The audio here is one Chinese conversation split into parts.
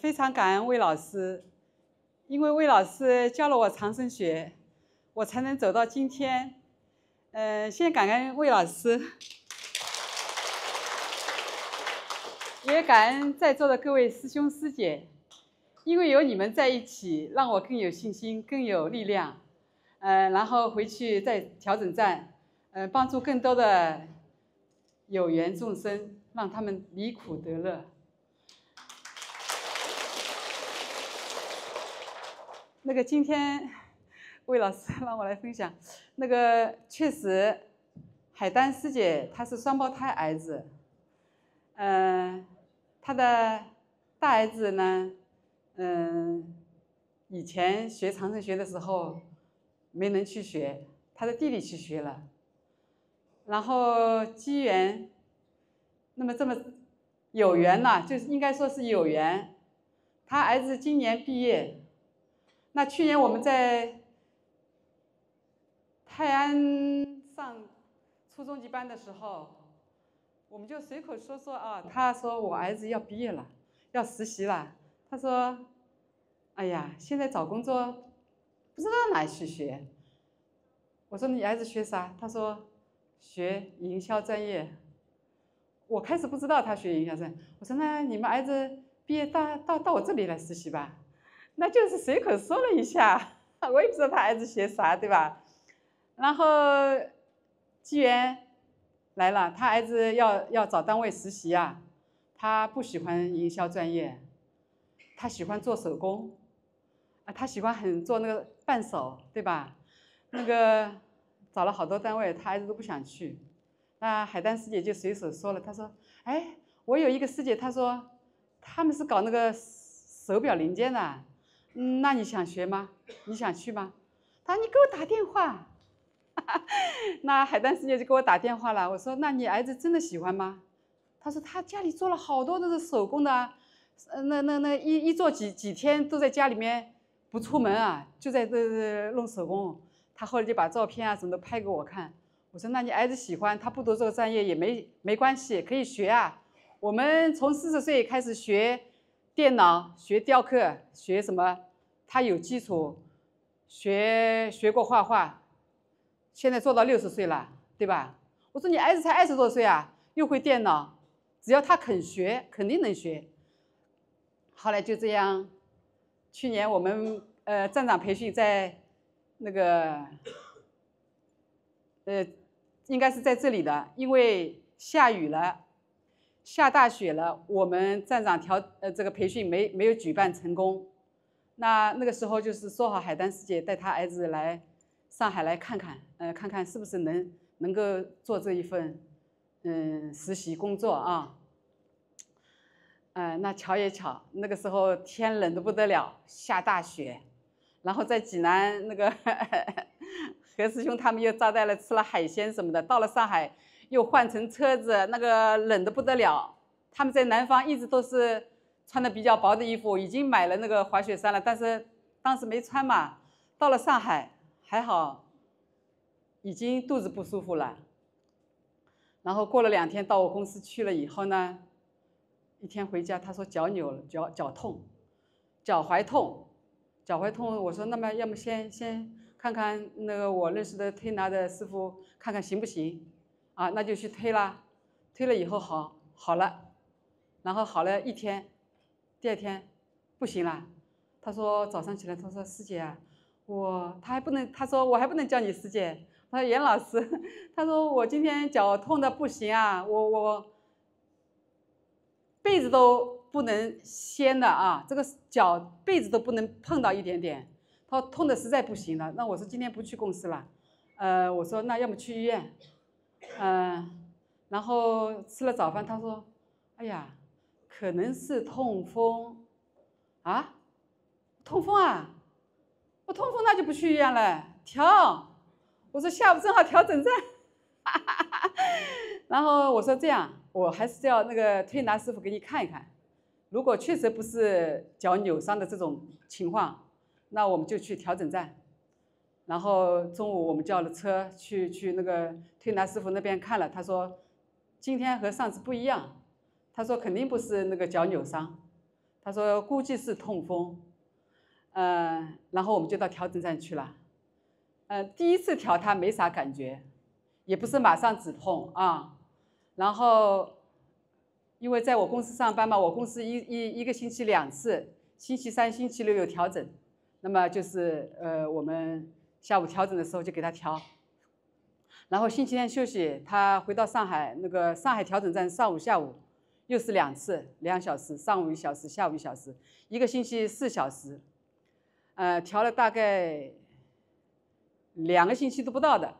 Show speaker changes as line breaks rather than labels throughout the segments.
非常感恩魏老师，因为魏老师教了我长生学，我才能走到今天。嗯，先感恩魏老师，也感恩在座的各位师兄师姐，因为有你们在一起，让我更有信心，更有力量。嗯，然后回去再调整站，嗯，帮助更多的有缘众生，让他们离苦得乐。那个今天魏老师 让我来分享，那个确实海丹师姐她是双胞胎儿子，嗯，她的大儿子呢，嗯，以前学长城学的时候没能去学，他的弟弟去学了，然后机缘，那么这么有缘呐，就是应该说是有缘，他儿子今年毕业。那去年我们在泰安上初中级班的时候，我们就随口说说啊，他说我儿子要毕业了，要实习了。他说：“哎呀，现在找工作不知道哪去学。”我说：“你儿子学啥？”他说：“学营销专业。”我开始不知道他学营销专业，我说：“那你们儿子毕业到到到我这里来实习吧。”那就是随口说了一下，我也不知道他儿子学啥，对吧？然后机缘来了，他儿子要要找单位实习啊，他不喜欢营销专业，他喜欢做手工，啊，他喜欢很做那个半手，对吧？那个找了好多单位，他儿子都不想去。那海丹师姐就随手说了，她说：“哎，我有一个师姐，她说他们是搞那个手表零件的。”嗯，那你想学吗？你想去吗？他说：“你给我打电话。”那海丹师姐就给我打电话了。我说：“那你儿子真的喜欢吗？”他说：“他家里做了好多都是手工的，那那那一一做几几天都在家里面不出门啊，就在这弄手工。他后来就把照片啊什么的拍给我看。我说：“那你儿子喜欢？他不读这个专业也没没关系，可以学啊。我们从四十岁开始学。”电脑学雕刻学什么？他有基础，学学过画画，现在做到六十岁了，对吧？我说你儿子才二十多岁啊，又会电脑，只要他肯学，肯定能学。后来就这样，去年我们呃站长培训在那个呃，应该是在这里的，因为下雨了。下大雪了，我们站长调呃这个培训没没有举办成功，那那个时候就是说好海丹师姐带她儿子来上海来看看，呃看看是不是能能够做这一份嗯实习工作啊，呃那巧也巧，那个时候天冷的不得了，下大雪，然后在济南那个 何师兄他们又招待了吃了海鲜什么的，到了上海。又换成车子，那个冷的不得了。他们在南方一直都是穿的比较薄的衣服，已经买了那个滑雪衫了，但是当时没穿嘛。到了上海，还好，已经肚子不舒服了。然后过了两天，到我公司去了以后呢，一天回家，他说脚扭了，脚脚痛，脚踝痛，脚踝痛。我说，那么要么先先看看那个我认识的推拿的师傅，看看行不行。啊，那就去推啦，推了以后好好了，然后好了一天，第二天不行了。他说：“早上起来，他说师姐啊，我他还不能，他说我还不能叫你师姐，他说严老师。他说我今天脚痛的不行啊，我我被子都不能掀的啊，这个脚被子都不能碰到一点点。他说痛的实在不行了，那我说今天不去公司了。呃，我说那要么去医院。”嗯，然后吃了早饭，他说：“哎呀，可能是痛风啊，痛风啊！我痛风那就不去医院了，调。”我说：“下午正好调整站。”然后我说：“这样，我还是叫那个推拿师傅给你看一看，如果确实不是脚扭伤的这种情况，那我们就去调整站。”然后中午我们叫了车去去那个推拿师傅那边看了，他说今天和上次不一样，他说肯定不是那个脚扭伤，他说估计是痛风，嗯，然后我们就到调整站去了，嗯，第一次调他没啥感觉，也不是马上止痛啊，然后因为在我公司上班嘛，我公司一一一个星期两次，星期三、星期六有调整，那么就是呃我们。下午调整的时候就给他调，然后星期天休息，他回到上海那个上海调整站，上午、下午又是两次，两小时，上午一小时，下午一小时，一个星期四小时，呃，调了大概两个星期都不到的，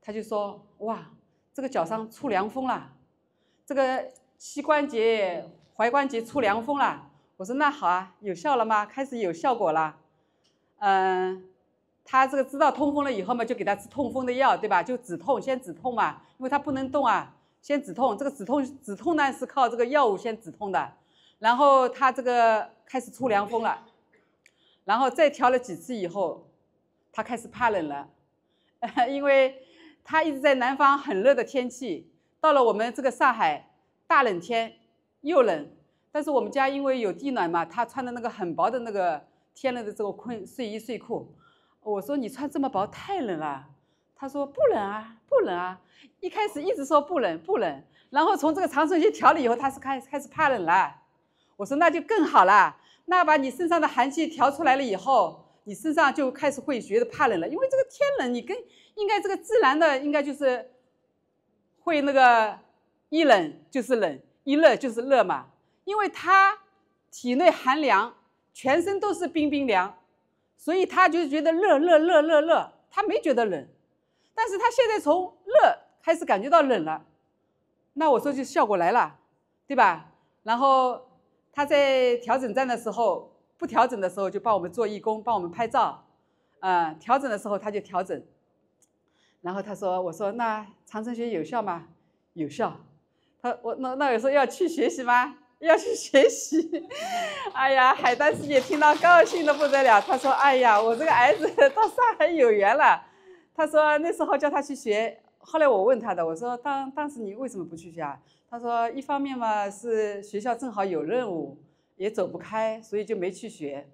他就说：“哇，这个脚上出凉风了，这个膝关节、踝关节出凉风了。”我说：“那好啊，有效了吗？开始有效果了。”嗯。他这个知道痛风了以后嘛，就给他吃痛风的药，对吧？就止痛，先止痛嘛，因为他不能动啊，先止痛。这个止痛止痛呢是靠这个药物先止痛的。然后他这个开始出凉风了，然后再调了几次以后，他开始怕冷了，因为他一直在南方很热的天气，到了我们这个上海大冷天又冷。但是我们家因为有地暖嘛，他穿的那个很薄的那个天冷的这个困睡衣睡裤。我说你穿这么薄太冷了，他说不冷啊不冷啊，一开始一直说不冷不冷，然后从这个长春去调理以后，他是开始开始怕冷了。我说那就更好了，那把你身上的寒气调出来了以后，你身上就开始会觉得怕冷了，因为这个天冷，你跟应该这个自然的应该就是，会那个一冷就是冷，一热就是热嘛，因为他体内寒凉，全身都是冰冰凉。所以他就是觉得热热热热热，他没觉得冷，但是他现在从热开始感觉到冷了，那我说就效果来了，对吧？然后他在调整站的时候，不调整的时候就帮我们做义工，帮我们拍照，呃，调整的时候他就调整。然后他说：“我说那长城学有效吗？有效。”他我那那有时候要去学习吗？要去学习，哎呀，海丹师姐听到高兴的不得了。她说：“哎呀，我这个儿子 到上海有缘了。”她说那时候叫他去学，后来我问他的，我说：“当当时你为什么不去学？”啊？他说：“一方面嘛，是学校正好有任务，也走不开，所以就没去学。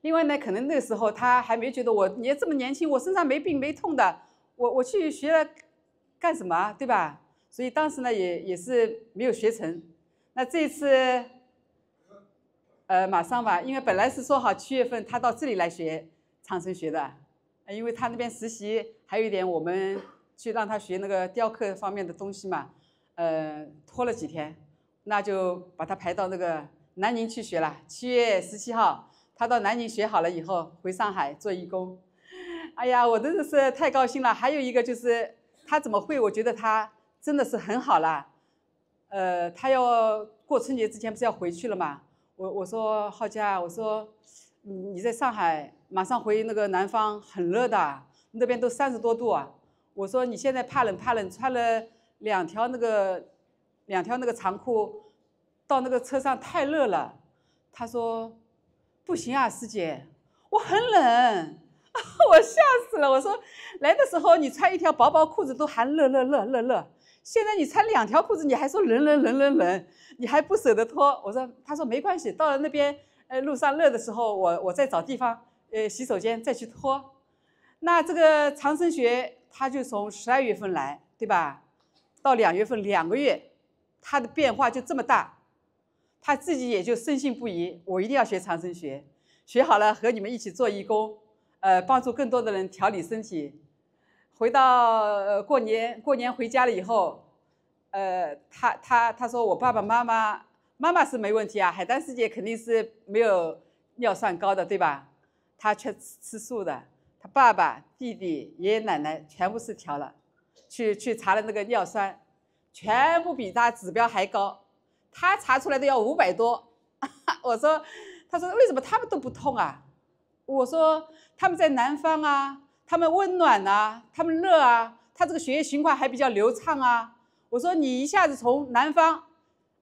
另外呢，可能那时候他还没觉得我，也这么年轻，我身上没病没痛的，我我去学了干什么，对吧？所以当时呢，也也是没有学成。”那这次，呃，马上吧，因为本来是说好七月份他到这里来学长城学的，因为他那边实习，还有一点我们去让他学那个雕刻方面的东西嘛，呃，拖了几天，那就把他排到那个南宁去学了。七月十七号，他到南宁学好了以后，回上海做义工。哎呀，我真的是太高兴了。还有一个就是他怎么会？我觉得他真的是很好啦。呃，他要过春节之前不是要回去了嘛？我我说浩佳，我说你你在上海马上回那个南方，很热的，那边都三十多度啊。我说你现在怕冷怕冷，穿了两条那个两条那个长裤，到那个车上太热了。他说不行啊，师姐，我很冷，我吓死了。我说来的时候你穿一条薄薄裤子都还热热热热热。现在你穿两条裤子，你还说冷冷冷冷冷，你还不舍得脱。我说，他说没关系，到了那边，呃，路上热的时候，我我再找地方，呃，洗手间再去脱。那这个长生学，他就从十二月份来，对吧？到两月份两个月，他的变化就这么大，他自己也就深信不疑。我一定要学长生学，学好了和你们一起做义工，呃，帮助更多的人调理身体。回到过年，过年回家了以后，呃，他他他说我爸爸妈妈，妈妈是没问题啊，海丹师姐肯定是没有尿酸高的，对吧？他吃吃素的，他爸爸、弟弟、爷爷奶奶全部是调了，去去查了那个尿酸，全部比他指标还高，他查出来的要五百多。我说，他说为什么他们都不痛啊？我说他们在南方啊。他们温暖呐，他们热啊，他这个血液循环还比较流畅啊。我说你一下子从南方，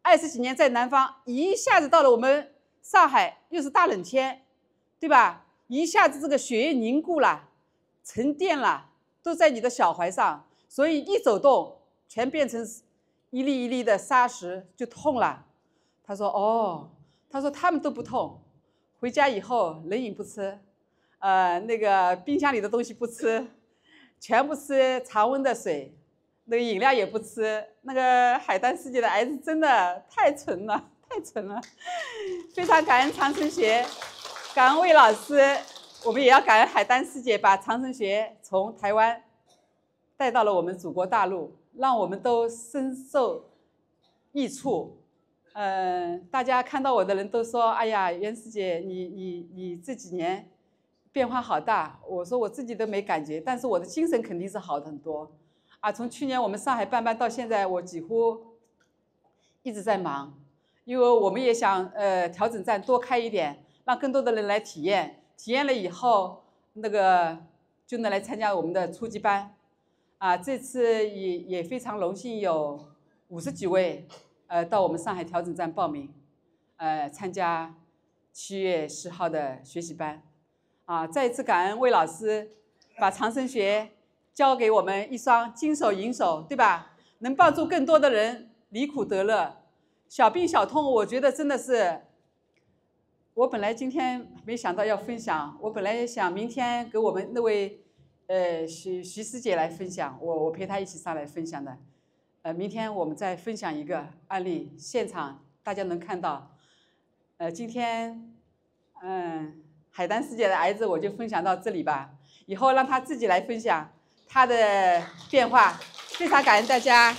二十几年在南方，一下子到了我们上海又是大冷天，对吧？一下子这个血液凝固了、沉淀了，都在你的脚踝上，所以一走动全变成一粒一粒的沙石就痛了。他说哦，他说他们都不痛，回家以后冷饮不吃。呃，那个冰箱里的东西不吃，全部吃常温的水，那个饮料也不吃。那个海丹师姐的儿子真的太纯了，太纯了，非常感恩长城学，感恩魏老师，我们也要感恩海丹师姐把长城学从台湾带到了我们祖国大陆，让我们都深受益处。嗯，大家看到我的人都说，哎呀，袁师姐，你你你这几年。变化好大，我说我自己都没感觉，但是我的精神肯定是好很多，啊，从去年我们上海办班到现在，我几乎一直在忙，因为我们也想呃调整站多开一点，让更多的人来体验，体验了以后那个就能来参加我们的初级班，啊，这次也也非常荣幸有五十几位呃到我们上海调整站报名，呃参加七月十号的学习班。啊！再一次感恩魏老师，把长生学教给我们一双金手银手，对吧？能帮助更多的人离苦得乐，小病小痛，我觉得真的是。我本来今天没想到要分享，我本来也想明天给我们那位，呃，徐徐师姐来分享，我我陪她一起上来分享的。呃，明天我们再分享一个案例，现场大家能看到。呃，今天，嗯。海丹师姐的儿子，我就分享到这里吧。以后让他自己来分享他的变化。非常感恩大家。